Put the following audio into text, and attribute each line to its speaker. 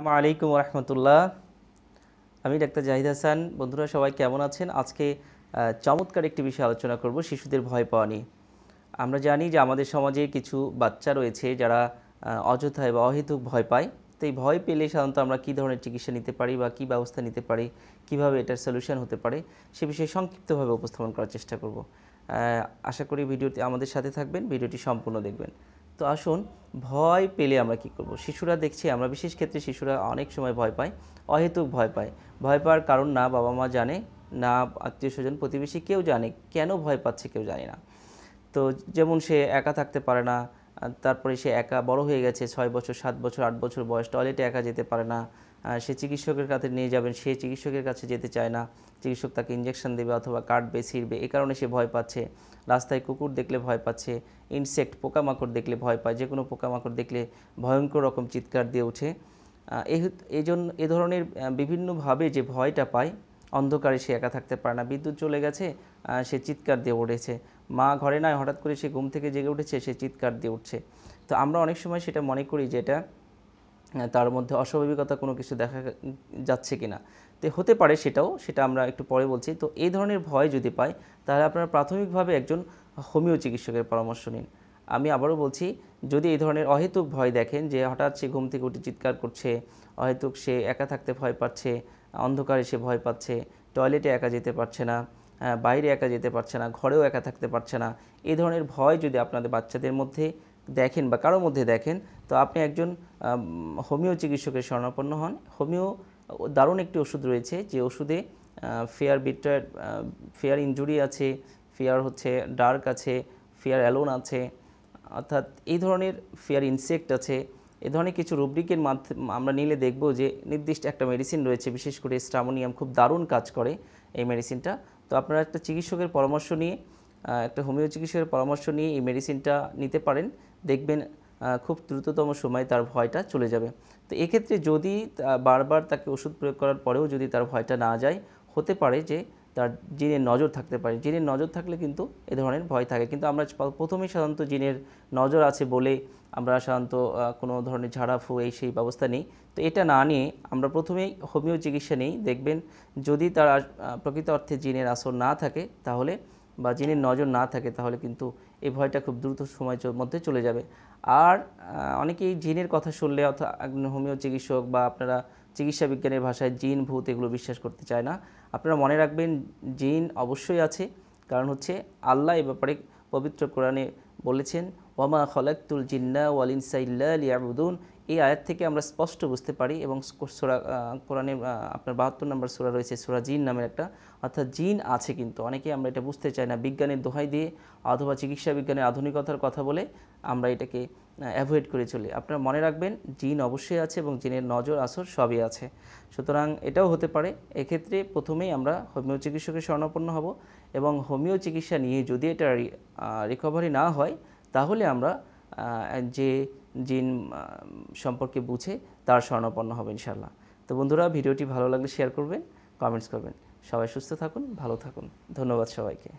Speaker 1: আসসালামু আলাইকুম রহমতুল্লাহ আমি ডাক্তার জাহিদ হাসান বন্ধুরা সবাই কেমন আছেন আজকে চমৎকার একটি বিষয়ে আলোচনা করব শিশুদের ভয় পাওয়া নিয়ে আমরা জানি যে আমাদের সমাজে কিছু বাচ্চা রয়েছে যারা অযথায় বা অহেতুক ভয় পায় তো এই ভয় পেলে সাধারণত আমরা কী ধরনের চিকিৎসা নিতে পারি বা কী ব্যবস্থা নিতে পারি কিভাবে এটার সলিউশন হতে পারে সে বিষয়ে সংক্ষিপ্তভাবে উপস্থাপন করার চেষ্টা করব আশা করি ভিডিওটি আমাদের সাথে থাকবেন ভিডিওটি সম্পূর্ণ দেখবেন তো আসুন ভয় পেলে আমরা কি করব শিশুরা দেখছি আমরা বিশেষ ক্ষেত্রে শিশুরা অনেক সময় ভয় পায় অহেতুক ভয় পায় ভয় পাওয়ার কারণ না বাবা মা জানে না আত্মীয় স্বজন প্রতিবেশী কেউ জানে কেন ভয় পাচ্ছে কেউ জানে না তো যেমন সে একা থাকতে পারে না তারপরে সে একা বড় হয়ে গেছে ছয় বছর সাত বছর আট বছর বয়স টয়লেটে একা যেতে পারে না সে চিকিৎসকের কাছে নিয়ে যাবেন সে চিকিৎসকের কাছে যেতে চায় না চিকিৎসক তাকে ইঞ্জেকশন দেবে অথবা কাটবে ছিঁড়বে এ কারণে সে ভয় পাচ্ছে রাস্তায় কুকুর দেখলে ভয় পাচ্ছে ইনসেক্ট পোকামাকড় দেখলে ভয় পায় যে কোনো পোকামাকড় দেখলে ভয়ঙ্কর রকম চিৎকার দিয়ে ওঠে এই জন্য এ ধরনের বিভিন্নভাবে যে ভয়টা পায় অন্ধকারে সে একা থাকতে পারে না বিদ্যুৎ চলে গেছে সে চিৎকার দিয়ে উঠেছে মা ঘরে নয় হঠাৎ করে সে ঘুম থেকে জেগে উঠেছে সে চিৎকার দিয়ে উঠছে তো আমরা অনেক সময় সেটা মনে করি যেটা এটা তার মধ্যে অস্বাভাবিকতা কোনো কিছু দেখা যাচ্ছে কি না তো হতে পারে সেটাও সেটা আমরা একটু পরে বলছি তো এই ধরনের ভয় যদি পায় তাহলে আপনারা প্রাথমিকভাবে একজন হোমিও চিকিৎসকের পরামর্শ নিন আমি আবারও বলছি যদি এই ধরনের অহেতুক ভয় দেখেন যে হঠাৎ সে ঘুম থেকে উঠে চিৎকার করছে অহেতুক সে একা থাকতে ভয় পাচ্ছে অন্ধকারে সে ভয় পাচ্ছে টয়লেটে একা যেতে পারছে না বাইরে একা যেতে পারছে না ঘরেও একা থাকতে পারছে না এই ধরনের ভয় যদি আপনাদের বাচ্চাদের মধ্যে দেখেন বা কারোর মধ্যে দেখেন তো আপনি একজন হোমিও চিকিৎসকের শরণাপন্ন হন হোমিও দারুণ একটি ওষুধ রয়েছে যে ওষুধে ফেয়ার বিটার ফেয়ার ইঞ্জুরি আছে ফেয়ার হচ্ছে ডার্ক আছে ফেয়ার অ্যালোন আছে অর্থাৎ এই ধরনের ফেয়ার ইনসেক্ট আছে এ ধরনের কিছু রুব্রিকের মাধ্যমে আমরা নিলে দেখব যে নির্দিষ্ট একটা মেডিসিন রয়েছে বিশেষ করে স্টামোনিয়াম খুব দারুণ কাজ করে এই মেডিসিনটা তো আপনারা একটা চিকিৎসকের পরামর্শ নিয়ে একটা হোমিও চিকিৎসকের পরামর্শ নিয়ে এই মেডিসিনটা নিতে পারেন দেখবেন খুব দ্রুততম সময়ে তার ভয়টা চলে যাবে তো এক্ষেত্রে যদি বারবার তাকে ওষুধ প্রয়োগ করার পরেও যদি তার ভয়টা না যায় হতে পারে যে তার জিনের নজর থাকতে পারে জিনের নজর থাকলে কিন্তু এ ধরনের ভয় থাকে কিন্তু আমরা প্রথমেই সাধারণত জিনের নজর আছে বলে আমরা সাধারণত কোনো ধরনের ঝাড়া ফু এই সেই ব্যবস্থা নেই তো এটা না নিয়ে আমরা প্রথমেই হোমিও চিকিৎসা নেই দেখবেন যদি তার প্রকৃত অর্থে জিনের আসর না থাকে তাহলে বা যিনি নজর না থাকে তাহলে কিন্তু এই ভয়টা খুব দ্রুত সময়ের মধ্যে চলে যাবে আর অনেকেই জিনের কথা শুনলে অর্থাৎ হোমিও চিকিৎসক বা আপনারা চিকিৎসা বিজ্ঞানের ভাষায় জিন ভূত এগুলো বিশ্বাস করতে চায় না আপনারা মনে রাখবেন জিন অবশ্যই আছে কারণ হচ্ছে আল্লাহ এ ব্যাপারে পবিত্র কোরআনে বলেছেন ওয়ামা খলাকুল জিন্না ওয়ালিনসাইল্লা ইল্লা লিয়াবুদুন এই আয়াত থেকে আমরা স্পষ্ট বুঝতে পারি এবং সোরা কোরআনে আপনার বাহাত্তর নম্বর সোরা রয়েছে সোরা জিন নামের একটা অর্থাৎ জিন আছে কিন্তু অনেকে আমরা এটা বুঝতে চাই না বিজ্ঞানের দোহাই দিয়ে অথবা চিকিৎসা বিজ্ঞানের আধুনিকতার কথা বলে আমরা এটাকে অ্যাভয়েড করে চলি আপনারা মনে রাখবেন জিন অবশ্যই আছে এবং জিনের নজর আসর সবই আছে সুতরাং এটাও হতে পারে এক্ষেত্রে প্রথমেই আমরা হোমিও চিকিৎসকের স্বর্ণাপন্ন হব এবং হোমিও চিকিৎসা নিয়ে যদি এটা রিকভারি না হয় তাহলে আমরা যে জিন সম্পর্কে বুঝে তার স্বর্ণপন্ন হবে ইনশাল্লাহ তো বন্ধুরা ভিডিওটি ভালো লাগলে শেয়ার করবেন কমেন্টস করবেন সবাই সুস্থ থাকুন ভালো থাকুন ধন্যবাদ সবাইকে